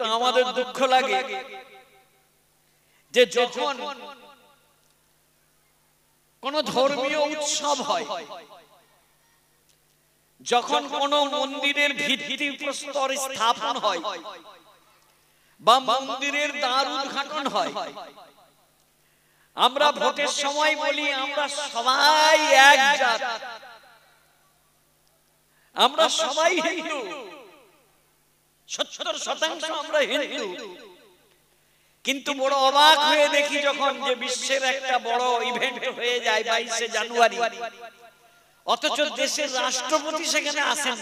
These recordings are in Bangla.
কিন্তু আমাদের দুঃখ লাগে যে যখন কোন ধর্মীয় উৎসব হয় যখন কোন মন্দিরের ভিত্তি প্রস্তর স্থাপন হয় বা মন্দিরের দ্বার উদ্ঘাটন হয় আমরা ভোটের সময় বলি আমরা সবাই এক জাত আমরা সবাই হিন্দু সত্তর শতাংশ আমরা হিন্দু কিন্তু বড় অবাক হয়ে দেখি যখন যে বিশ্বের একটা বড় ইভেন্ট হয়ে যায় বাইশে জানুয়ারি অথচ দেশের রাষ্ট্রপতি সেখানে আসেন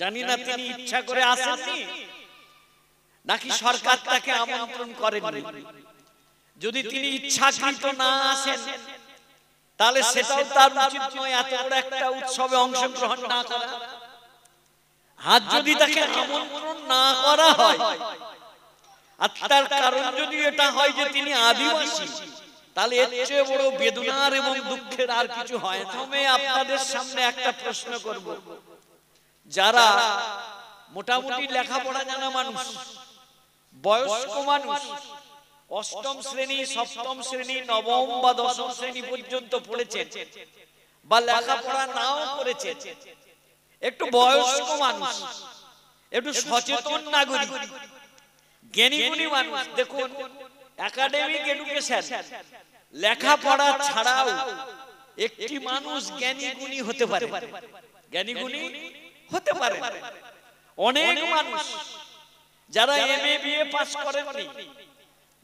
জানি না তিনি ইচ্ছা করে নাকি সরকার তাকে আমন্ত্রণ করে যদি তিনি ইচ্ছাকৃত না আসেন তাহলে সেটাও তার এত বড় একটা উৎসবে অংশগ্রহণ না করা হাত যদি তাকে আমন্ত্রণ না করা হয় আর তার কারণ যদি এটা হয় যে তিনি আদিবাসী তাহলে এর চেয়ে বড় বেদনার এবং দুঃখের আর কিছু হয় না আপনাদের সামনে একটা প্রশ্ন করব যারা মোটামুটি লেখাপড়া জানা মানুষ বয়স্ক মানুষ অষ্টম শ্রেণী সপ্তম শ্রেণী নবম বা দশম শ্রেণী পর্যন্ত পড়েছে বা লেখাপড়া নাও করেছে একটু বয়স্ক মানুষ একটু সচেতন নাগরিক জ্ঞানী মানুষ দেখুন একাডেমিক এডুকেশন লেখাপড়া ছাড়াও একটি মানুষ জ্ঞানী হতে পারে জ্ঞানী গুণী হতে পারে অনেক মানুষ যারা এম এ বিএ পাস করেননি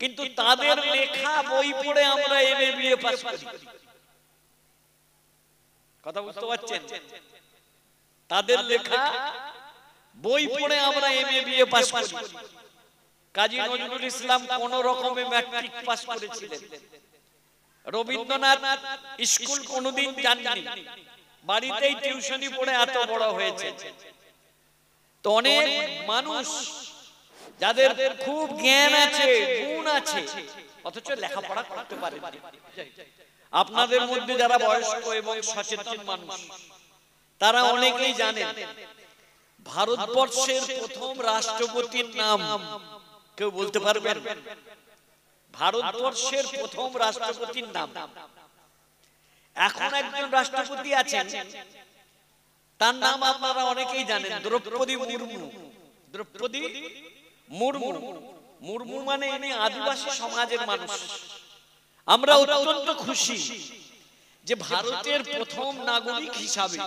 কিন্তু তাদের লেখা বই পড়ে আমরা এম এ বিএ পাস করি কথা বুঝতে পারছেন তাদের লেখা বই পড়ে আমরা এম এ বিএ পাস করি কাজী নজরুল ইসলাম কোন রকমে ম্যাট্রিক পাস করেছিলেন রবীন্দ্রনাথ স্কুল কোনদিন জানেনি বাড়িতেই টিউশনি পড়ে এত বড় হয়েছে তো অনেক মানুষ যাদের খুব জ্ঞান আছে গুণ আছে অথচ লেখাপড়া করতে পারে আপনাদের মধ্যে যারা বয়স্ক এবং সচেতন মানুষ তারা অনেকেই জানে ভারতবর্ষের প্রথম রাষ্ট্রপতির নাম কেউ বলতে পারবেন ভারতবর্ষের প্রথম রাষ্ট্রপতির নাম এখন একজন রাষ্ট্রপতি আছেন তার নাম আপনারা অনেকেই জানেন দ্রৌপদী মুর্মু দ্রৌপদী মুর্মু মুর্মু মানে, মানে আদিবাসী সমাজের মানুষ আমরা অত্যন্ত খুশি যে ভারতের প্রথম নাগরিক হিসাবে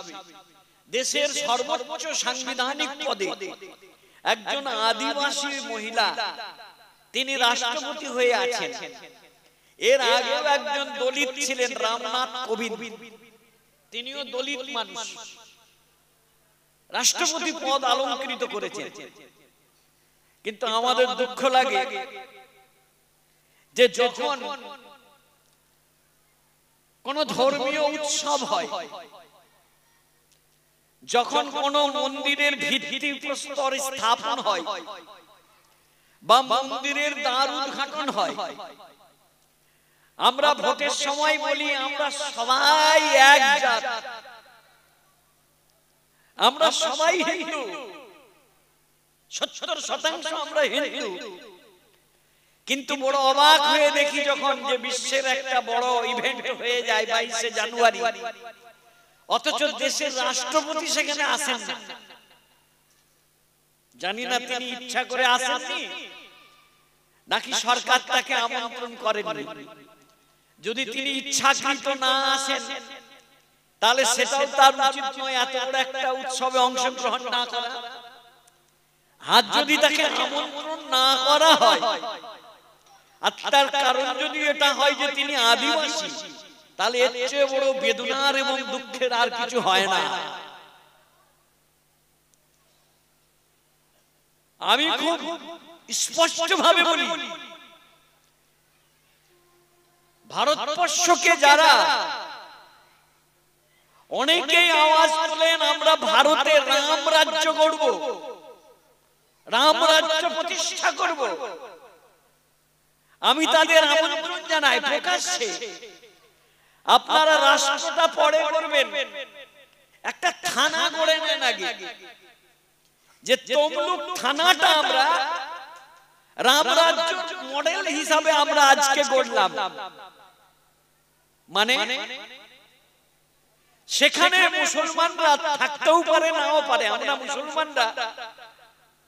দেশের সর্বোচ্চ সাংবিধানিক পদে একজন আদিবাসী মহিলা তিনি রাষ্ট্রপতি হয়ে আছেন এর আগে একজন দলিত ছিলেন রামনাথ কোবিন্দ তিনিও দলিত মানুষ রাষ্ট্রপতি পদ আলঙ্কৃত করেছেন কিন্তু আমাদের দুঃখ লাগে যে যখন কোন ধর্মীয় উৎসব হয় যখন কোন মন্দিরের ভিত্তি প্রস্তর স্থাপন হয় বা মন্দিরের দ্বার উদ্ঘাটন হয় আমরা ভোটের সময় বলি আমরা সবাই এক জাত আমরা সবাই হিন্দু সত্তর শতাংশ আমরা হিন্দু কিন্তু বড় অবাক হয়ে দেখি যখন যে বিশ্বের একটা বড় ইভেন্ট হয়ে যায় বাইশে জানুয়ারি অথচ দেশের রাষ্ট্রপতি সেখানে আসেন জানি না তিনি ইচ্ছা করে আসেন নাকি সরকার তাকে আমন্ত্রণ করে যদি তিনি ইচ্ছাকৃত না আসেন তাহলে সেটাও তার উচিত নয় এত বড় একটা উৎসবে অংশগ্রহণ না করা হাত যদি তাকে আমন্ত্রণ না করা হয় আত্মার কারণ যদি এটা হয় যে তিনি আদিবাসী তাহলে এর চেয়ে বড় বেদনার এবং দুঃখের আর কিছু হয় না আমি খুব স্পষ্ট ভাবে বলি ভারতবর্ষকে যারা অনেকেই আওয়াজ তোলেন আমরা ভারতে রাম রাজ্য করব রাম রাজ্য প্রতিষ্ঠা করব আমি তাদের আমন্ত্রণ জানাই প্রকাশ্যে আপনারা রাষ্ট্রটা পরে করবেন একটা থানা গড়ে নেন আগে যে তমলুক থানাটা আমরা রামরাজ্য মডেল হিসাবে আমরা আজকে গড়লাম মানে, মানে সেখানে মুসলমানরা থাকতেও পারে নাও পারে আমরা মুসলমানরা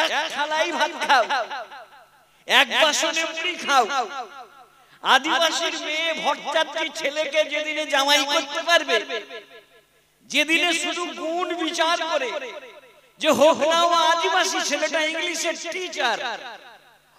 এক খালাই ভাত খাও এক বাসনে মুড়ি খাও আদিবাসীর মেয়ে ভট্টাত্রী ছেলেকে যেদিনে জামাই করতে পারবে যেদিনে শুধু গুণ বিচার করে যে হোক না আদিবাসী ছেলেটা ইংলিশের টিচার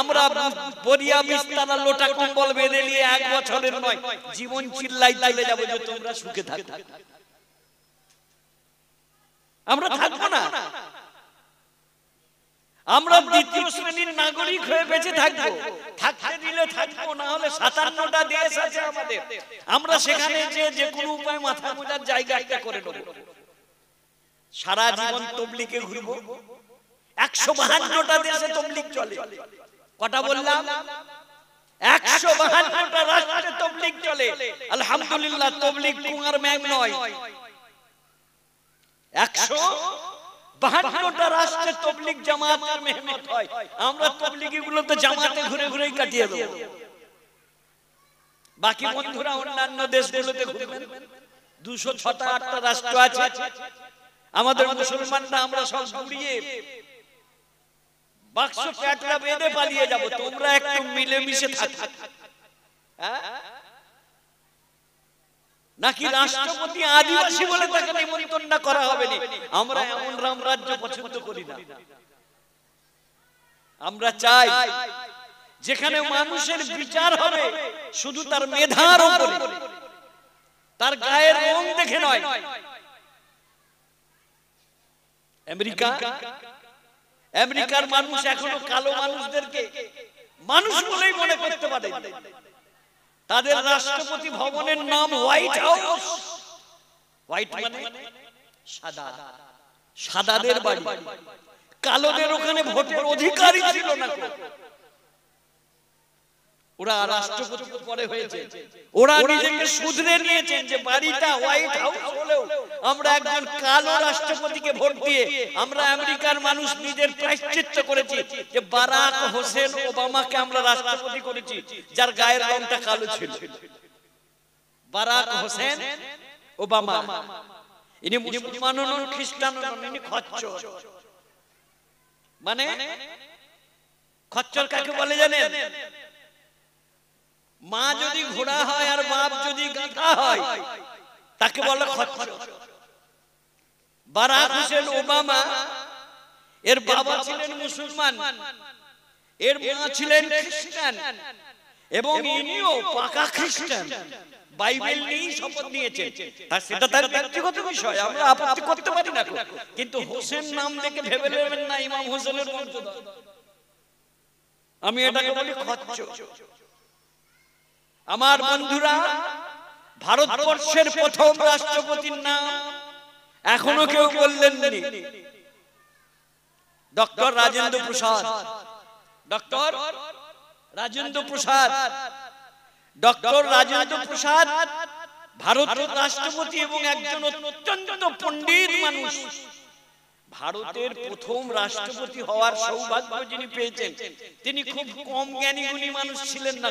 আমরা দ্বিতীয় শ্রেণীর নাগরিক হয়ে বেঁচে থাকবো থাকতে দিলে থাকবো না হলে সাতান্নটা দেশ আছে আমাদের আমরা সেখানে যে যে কোনো উপায় মাথা মোজার জায়গা করে নেব সারা জীবন তবলিকে ঘুরবো একশো বাহান্নটা দেশে তবলিক চলে কটা বললাম একশো বাহান্নটা রাষ্ট্রে তবলিক চলে আলহামদুলিল্লাহ তবলিক কুমার ম্যাম নয় একশো বাহান্নটা রাষ্ট্রে তবলিক জামাতের মেহনত হয় আমরা জামাতে ঘুরে ঘুরেই কাটিয়ে দেব বাকি বন্ধুরা অন্যান্য দেশগুলোতে ঘুরবেন দুশো ছটা আটটা রাষ্ট্র আছে আমাদের মুসলমানরা আমরা সব ঘুরিয়ে বাক্স প্যাটরা বেঁধে পালিয়ে যাব তোমরা একটু মিলেমিশে থাকো হ্যাঁ? নাকি রাষ্ট্রপতি আদিবাসী বলে তাকে নিমন্ত্রণ না করা হবে আমরা এমন পছন্দ করি না আমরা চাই যেখানে মানুষের বিচার হবে শুধু তার মেধার উপরে তার গায়ের রং দেখে নয় আমেরিকা আমেরিকার মানুষ এখনো কালো মানুষদেরকে মানুষ বলেই মনে করতে পারে তাদের রাষ্ট্রপতি ভবনের নাম হোয়াইট হাউস হোয়াইট মানে, মানে সাদা সাদাদের বাড়ি কালোদের ওখানে ভোটের অধিকারই ছিল না ওরা রাষ্ট্রপতি পরে হয়েছে ওরা নিজেকে শুধরে নিয়েছেন যে বাড়িটা হোয়াইট হাউস হলেও আমরা একজন কালো রাষ্ট্রপতিকে ভোট দিয়ে আমরা আমেরিকার মানুষ নিজের প্রায়শ্চিত্ত করেছি যে বারাক হোসেন ওবামাকে আমরা রাষ্ট্রপতি করেছি যার গায়ের রংটা কালো ছিল বারাক হোসেন ওবামা ইনি মুসলমান নন খ্রিস্টান নন ইনি খচ্চর মানে, মানে খচ্চর কাকে বলে জানেন মা যদি ঘোড়া হয় আর বাপ যদি গাধা হয় তাকে বলে খচ্চর বারাক হোসেন ওবামা এর বাবা ছিলেন মুসলমান এর মা ছিলেন খ্রিস্টান এবং ইনিও পাকা খ্রিস্টান বাইবেল নিয়েই শপথ নিয়েছেন তার সেটা তার ব্যক্তিগত বিষয় আমরা আপত্তি করতে পারি না কিন্তু হোসেন নাম দেখে ভেবে নেবেন না ইমাম হোসেনের বংশধর আমি এটাকে বলি খচ্চর আমার বন্ধুরা ভারতবর্ষের প্রথম রাষ্ট্রপতির নাম এখনো কেউ বললেন doctor Rajendra Prasad doctor Rajendra Prasad doctor Rajendra Prasad ভারতের রাষ্ট্রপতি এবং একজন অত্যন্ত পণ্ডিত মানুষ ভারতের প্রথম রাষ্ট্রপতি হওয়ার সৌভাগ্য যিনি পেয়েছেন তিনি খুব কম জ্ঞানী গুণী মানুষ ছিলেন না